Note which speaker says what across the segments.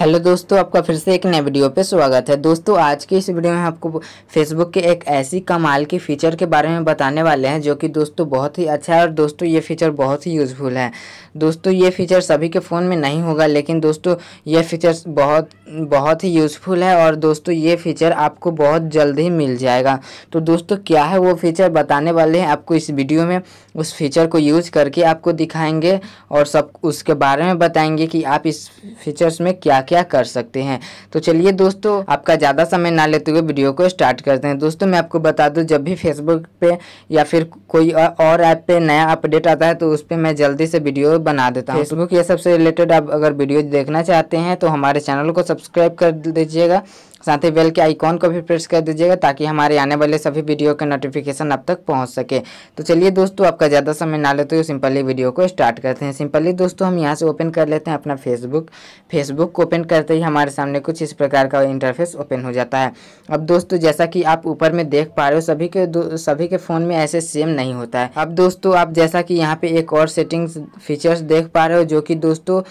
Speaker 1: hello दोस्तों आपका फिर से एक नए वीडियो पे स्वागत है दोस्तों आज की इस वीडियो में आपको फेसबुक के एक ऐसी कमाल की फ़ीचर के बारे में बताने वाले हैं जो कि दोस्तों बहुत ही अच्छा है और दोस्तों ये फ़ीचर बहुत ही यूज़फुल है दोस्तों ये फ़ीचर सभी के फ़ोन में नहीं होगा लेकिन दोस्तों ये फ़ीचर बहुत बहुत ही यूज़फुल है और दोस्तों ये फ़ीचर आपको बहुत जल्द ही मिल जाएगा तो दोस्तों क्या है वो फ़ीचर बताने वाले हैं आपको इस वीडियो में उस फीचर को यूज़ करके आपको दिखाएँगे और सब उसके बारे में बताएँगे कि आप इस फीचर्स में क्या क्या कर सकते हैं तो चलिए दोस्तों आपका ज़्यादा समय ना लेते हुए वीडियो को स्टार्ट करते हैं दोस्तों मैं आपको बता दूँ जब भी फेसबुक पे या फिर कोई और ऐप पे नया अपडेट आता है तो उस पर मैं जल्दी से वीडियो बना देता हूँ फेसबुक ये सबसे रिलेटेड आप अगर वीडियो देखना चाहते हैं तो हमारे चैनल को सब्सक्राइब कर दीजिएगा साथ ही बेल के आइकॉन को भी प्रेस कर दीजिएगा ताकि हमारे आने वाले सभी वीडियो के नोटिफिकेशन आप तक पहुँच सके तो चलिए दोस्तों आपका ज़्यादा समय ना लेते हुए सिंपली वीडियो को स्टार्ट करते हैं सिंपली दोस्तों हम यहाँ से ओपन कर लेते हैं अपना फेसबुक फेसबुक को ओपन करते ही हमारे सामने कुछ इस प्रकार का इंटरफेस ओपन हो जाता है अब दोस्तों जैसा कि आप ऊपर में देख पा रहे हो सभी के सभी के फ़ोन में ऐसे सेम नहीं होता है अब दोस्तों आप जैसा कि यहाँ पे एक और सेटिंग्स फीचर्स देख पा रहे हो जो कि दोस्तों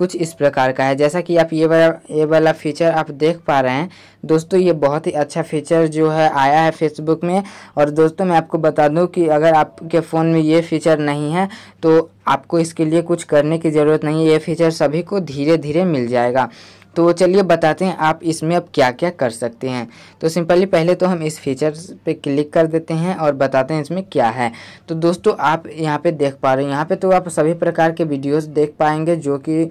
Speaker 1: कुछ इस प्रकार का है जैसा कि आप ये वाला ये वाला फीचर आप देख पा रहे हैं दोस्तों ये बहुत ही अच्छा फीचर जो है आया है फेसबुक में और दोस्तों मैं आपको बता दूं कि अगर आपके फ़ोन में ये फीचर नहीं है तो आपको इसके लिए कुछ करने की ज़रूरत नहीं है ये फीचर सभी को धीरे धीरे मिल जाएगा तो चलिए बताते हैं आप इसमें अब क्या क्या कर सकते हैं तो सिंपली पहले तो हम इस फीचर्स पे क्लिक कर देते हैं और बताते हैं इसमें क्या है तो दोस्तों आप यहाँ पे देख पा रहे हैं यहाँ पे तो आप सभी प्रकार के वीडियोस देख पाएंगे जो कि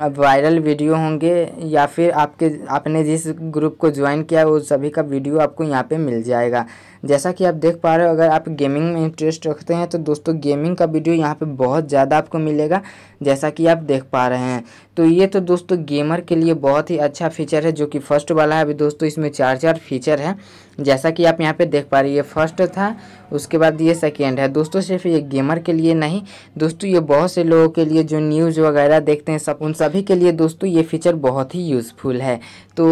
Speaker 1: अब वायरल वीडियो होंगे या फिर आपके आपने जिस ग्रुप को ज्वाइन किया वो सभी का वीडियो आपको यहाँ पे मिल जाएगा जैसा कि आप देख पा रहे हो अगर आप गेमिंग में इंटरेस्ट रखते हैं तो दोस्तों गेमिंग का वीडियो यहाँ पे बहुत ज़्यादा आपको मिलेगा जैसा कि आप देख पा रहे हैं तो ये तो दोस्तों गेमर के लिए बहुत ही अच्छा फीचर है जो कि फर्स्ट वाला है अभी दोस्तों इसमें चार चार फीचर है जैसा कि आप यहाँ पर देख पा रहे ये फर्स्ट था उसके बाद ये सेकेंड है दोस्तों सिर्फ ये गेमर के लिए नहीं दोस्तों ये बहुत से लोगों के लिए जो न्यूज़ वगैरह देखते हैं सब उन सभी के लिए दोस्तों ये फीचर बहुत ही यूज़फुल है तो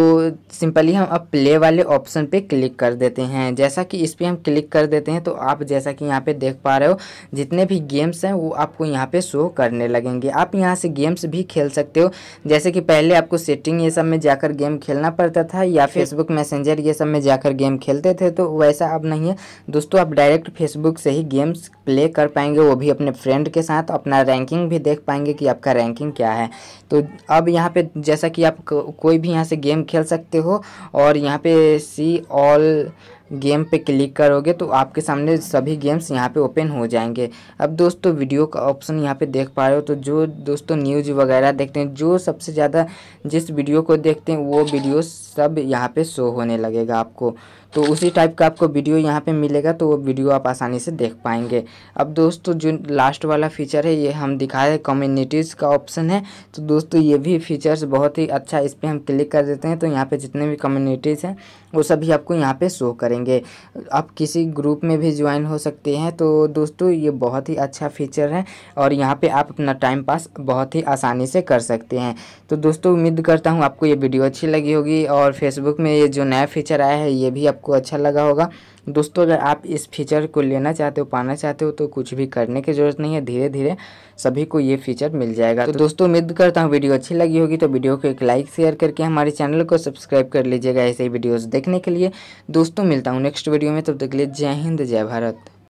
Speaker 1: सिंपली हम अब प्ले वाले ऑप्शन पे क्लिक कर देते हैं जैसा कि इस पर हम क्लिक कर देते हैं तो आप जैसा कि यहाँ पे देख पा रहे हो जितने भी गेम्स हैं वो आपको यहाँ पे शो करने लगेंगे आप यहाँ से गेम्स भी खेल सकते हो जैसे कि पहले आपको सेटिंग ये सब में जाकर गेम खेलना पड़ता था या फेसबुक मैसेंजर ये सब में जाकर गेम खेलते थे तो वैसा अब नहीं है दोस्तों आप डायरेक्ट फेसबुक से ही गेम्स प्ले कर पाएंगे वो भी अपने फ्रेंड के साथ अपना रैंकिंग भी देख पाएंगे कि आपका रैंकिंग क्या है तो अब यहाँ पे जैसा कि आप कोई भी यहाँ से गेम खेल सकते हो और यहाँ पे सी ऑल गेम पे क्लिक करोगे तो आपके सामने सभी गेम्स यहाँ पे ओपन हो जाएंगे अब दोस्तों वीडियो का ऑप्शन यहाँ पे देख पा रहे हो तो जो दोस्तों न्यूज़ वगैरह देखते हैं जो सबसे ज़्यादा जिस वीडियो को देखते हैं वो वीडियो सब यहाँ पे शो होने लगेगा आपको तो उसी टाइप का आपको वीडियो यहाँ पे मिलेगा तो वो वीडियो आप आसानी से देख पाएंगे अब दोस्तों जो लास्ट वाला फीचर है ये हम दिखा रहे कम्युनिटीज़ का ऑप्शन है तो दोस्तों ये भी फीचर्स बहुत ही अच्छा इस पर हम क्लिक कर देते हैं तो यहाँ पर जितने भी कम्युनिटीज़ हैं वो सभी आपको यहाँ पर शो करेंगे आप किसी ग्रुप में भी ज्वाइन हो सकते हैं तो दोस्तों ये बहुत ही अच्छा फीचर है और यहाँ पर आप अपना टाइम पास बहुत ही आसानी से कर सकते हैं तो दोस्तों उम्मीद करता हूँ आपको ये वीडियो अच्छी लगी होगी और फेसबुक में ये जो नया फीचर आया है ये भी आप आपको अच्छा लगा होगा दोस्तों अगर आप इस फीचर को लेना चाहते हो पाना चाहते हो तो कुछ भी करने की ज़रूरत नहीं है धीरे धीरे सभी को ये फीचर मिल जाएगा तो दोस्तों उम्मीद करता हूँ वीडियो अच्छी लगी होगी तो वीडियो को एक लाइक शेयर करके हमारे चैनल को सब्सक्राइब कर लीजिएगा ऐसे ही वीडियोज़ देखने के लिए दोस्तों मिलता हूँ नेक्स्ट वीडियो में तब तक लिए जय हिंद जय भारत